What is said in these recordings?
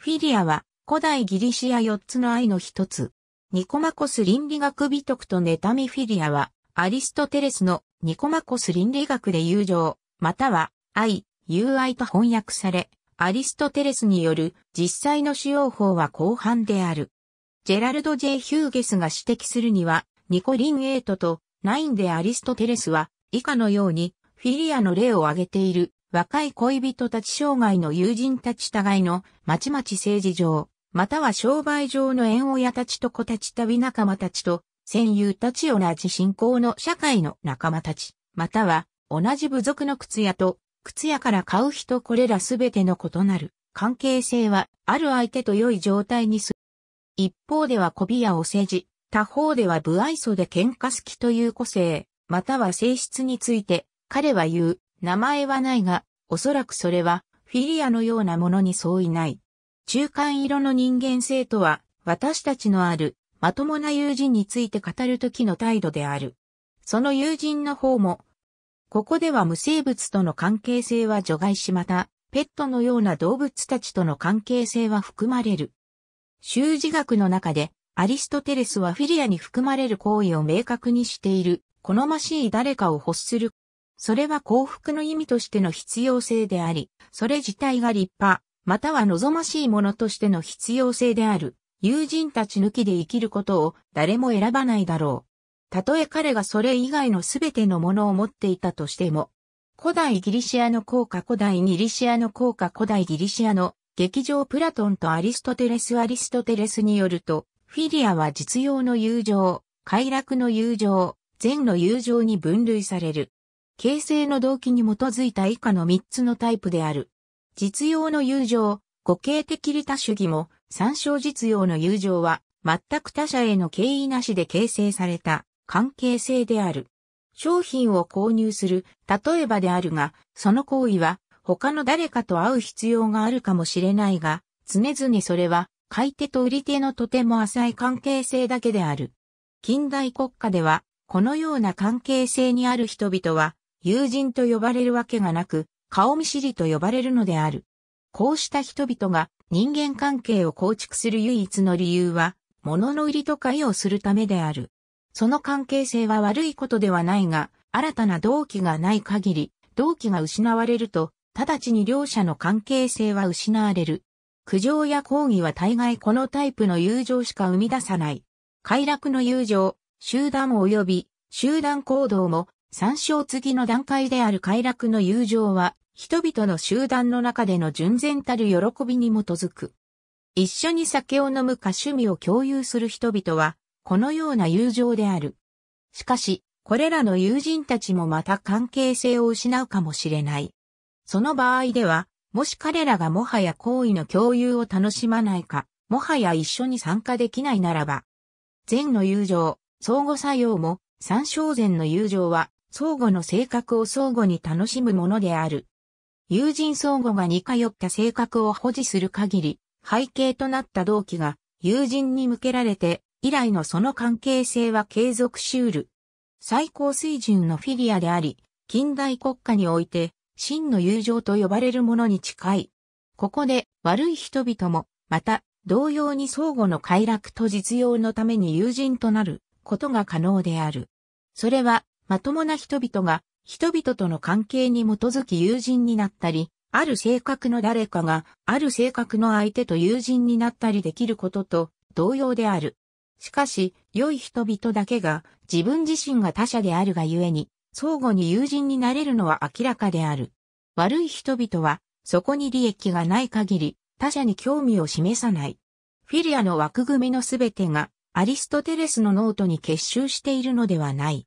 フィリアは古代ギリシア4つの愛の一つ。ニコマコス倫理学美徳と妬みフィリアはアリストテレスのニコマコス倫理学で友情、または愛、友愛と翻訳され、アリストテレスによる実際の使用法は後半である。ジェラルド・ジェヒューゲスが指摘するには、ニコリンエイトとナインでアリストテレスは以下のようにフィリアの例を挙げている。若い恋人たち生涯の友人たち互いの、まちまち政治上、または商売上の縁親たちと子たち旅仲間たちと、戦友たち同じ信仰の社会の仲間たち、または同じ部族の靴屋と、靴屋から買う人これらすべての異なる関係性はある相手と良い状態にする。一方では媚びやお世辞、他方では不愛想で喧嘩好きという個性、または性質について彼は言う。名前はないが、おそらくそれは、フィリアのようなものに相違ない。中間色の人間性とは、私たちのある、まともな友人について語るときの態度である。その友人の方も、ここでは無生物との関係性は除外しまた、ペットのような動物たちとの関係性は含まれる。修辞学の中で、アリストテレスはフィリアに含まれる行為を明確にしている、好ましい誰かを欲するそれは幸福の意味としての必要性であり、それ自体が立派、または望ましいものとしての必要性である。友人たち抜きで生きることを誰も選ばないだろう。たとえ彼がそれ以外のすべてのものを持っていたとしても、古代ギリシアの効果古代ギリシアの効果古代ギリシアの劇場プラトンとアリストテレスアリストテレスによると、フィリアは実用の友情、快楽の友情、善の友情に分類される。形成の動機に基づいた以下の3つのタイプである。実用の友情、互形的利他主義も、参照実用の友情は、全く他者への敬意なしで形成された関係性である。商品を購入する、例えばであるが、その行為は他の誰かと会う必要があるかもしれないが、常々それは買い手と売り手のとても浅い関係性だけである。近代国家では、このような関係性にある人々は、友人と呼ばれるわけがなく、顔見知りと呼ばれるのである。こうした人々が人間関係を構築する唯一の理由は、物の売りとかいをするためである。その関係性は悪いことではないが、新たな動機がない限り、動機が失われると、直ちに両者の関係性は失われる。苦情や抗議は大概このタイプの友情しか生み出さない。快楽の友情、集団及び集団行動も参照次の段階である快楽の友情は、人々の集団の中での純然たる喜びに基づく。一緒に酒を飲むか趣味を共有する人々は、このような友情である。しかし、これらの友人たちもまた関係性を失うかもしれない。その場合では、もし彼らがもはや行為の共有を楽しまないか、もはや一緒に参加できないならば、善の友情、相互作用も、三章善の友情は、相互の性格を相互に楽しむものである。友人相互が似通った性格を保持する限り、背景となった動機が友人に向けられて、以来のその関係性は継続しうる。最高水準のフィリアであり、近代国家において、真の友情と呼ばれるものに近い。ここで悪い人々も、また、同様に相互の快楽と実用のために友人となることが可能である。それはまともな人々が人々との関係に基づき友人になったり、ある性格の誰かがある性格の相手と友人になったりできることと同様である。しかし、良い人々だけが自分自身が他者であるがゆえに、相互に友人になれるのは明らかである。悪い人々は、そこに利益がない限り、他者に興味を示さない。フィリアの枠組みのすべてが、アリストテレスのノートに結集しているのではない。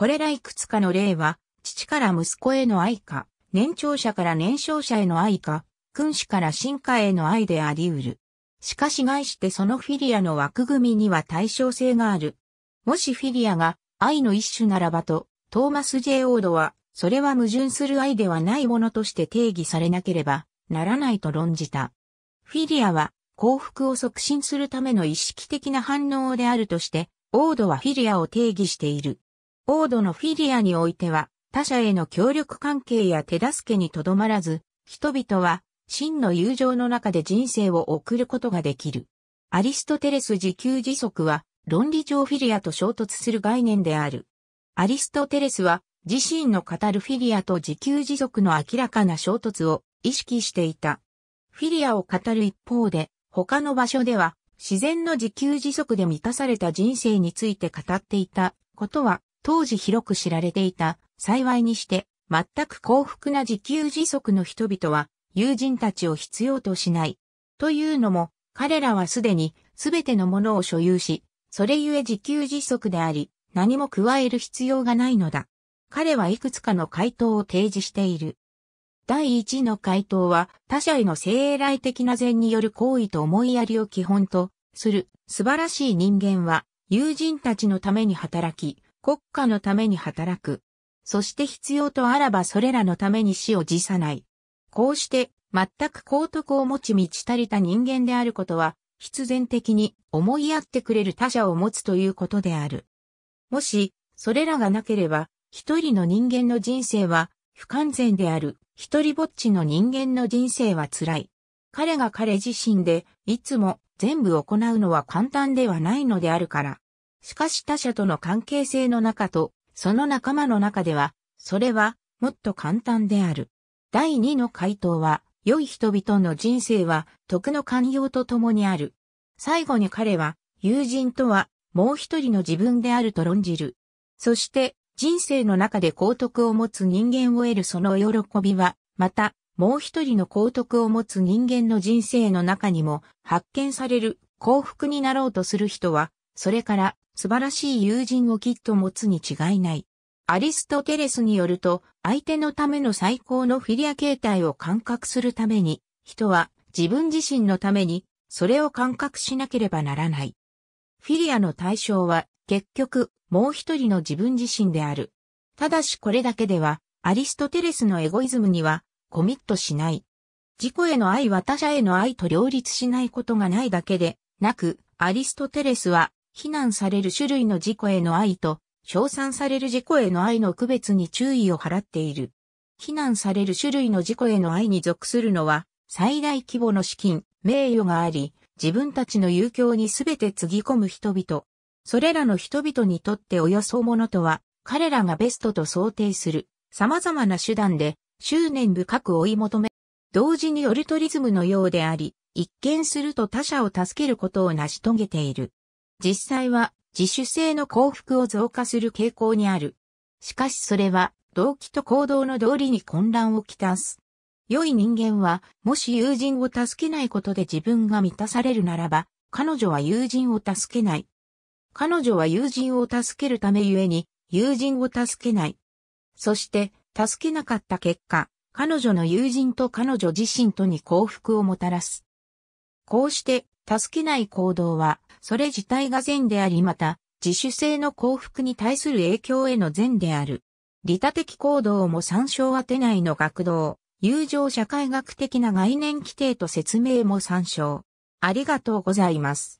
これらいくつかの例は、父から息子への愛か、年長者から年少者への愛か、君主から進化への愛であり得る。しかし概してそのフィリアの枠組みには対称性がある。もしフィリアが愛の一種ならばと、トーマス・ジェイ・オードは、それは矛盾する愛ではないものとして定義されなければならないと論じた。フィリアは幸福を促進するための意識的な反応であるとして、オードはフィリアを定義している。ードのフィリアにおいては、他者への協力関係や手助けにとどまらず、人々は真の友情の中で人生を送ることができる。アリストテレス自給自足は論理上フィリアと衝突する概念である。アリストテレスは自身の語るフィリアと自給自足の明らかな衝突を意識していた。フィリアを語る一方で、他の場所では自然の自給自足で満たされた人生について語っていたことは当時広く知られていた、幸いにして、全く幸福な自給自足の人々は、友人たちを必要としない。というのも、彼らはすでに、すべてのものを所有し、それゆえ自給自足であり、何も加える必要がないのだ。彼はいくつかの回答を提示している。第一の回答は、他者への生来的な善による行為と思いやりを基本とする、素晴らしい人間は、友人たちのために働き、国家のために働く。そして必要とあらばそれらのために死を辞さない。こうして、全く高徳を持ち満ち足りた人間であることは、必然的に思いやってくれる他者を持つということである。もし、それらがなければ、一人の人間の人生は不完全である。一人ぼっちの人間の人生は辛い。彼が彼自身で、いつも全部行うのは簡単ではないのであるから。しかし他者との関係性の中と、その仲間の中では、それは、もっと簡単である。第二の回答は、良い人々の人生は、徳の寛容と共にある。最後に彼は、友人とは、もう一人の自分であると論じる。そして、人生の中で高徳を持つ人間を得るその喜びは、また、もう一人の高徳を持つ人間の人生の中にも、発見される幸福になろうとする人は、それから素晴らしい友人をきっと持つに違いない。アリストテレスによると、相手のための最高のフィリア形態を感覚するために、人は自分自身のために、それを感覚しなければならない。フィリアの対象は、結局、もう一人の自分自身である。ただしこれだけでは、アリストテレスのエゴイズムには、コミットしない。自己への愛は他者への愛と両立しないことがないだけで、なく、アリストテレスは非難される種類の事故への愛と、称賛される事故への愛の区別に注意を払っている。非難される種類の事故への愛に属するのは、最大規模の資金、名誉があり、自分たちの遊興に全てつぎ込む人々。それらの人々にとっておよそものとは、彼らがベストと想定する、様々な手段で、執念深く追い求め、同時にオルトリズムのようであり、一見すると他者を助けることを成し遂げている。実際は自主性の幸福を増加する傾向にある。しかしそれは動機と行動の道理に混乱をきたす。良い人間は、もし友人を助けないことで自分が満たされるならば、彼女は友人を助けない。彼女は友人を助けるためゆえに、友人を助けない。そして、助けなかった結果、彼女の友人と彼女自身とに幸福をもたらす。こうして、助けない行動は、それ自体が善でありまた、自主性の幸福に対する影響への善である。利他的行動も参照宛て内の学童、友情社会学的な概念規定と説明も参照。ありがとうございます。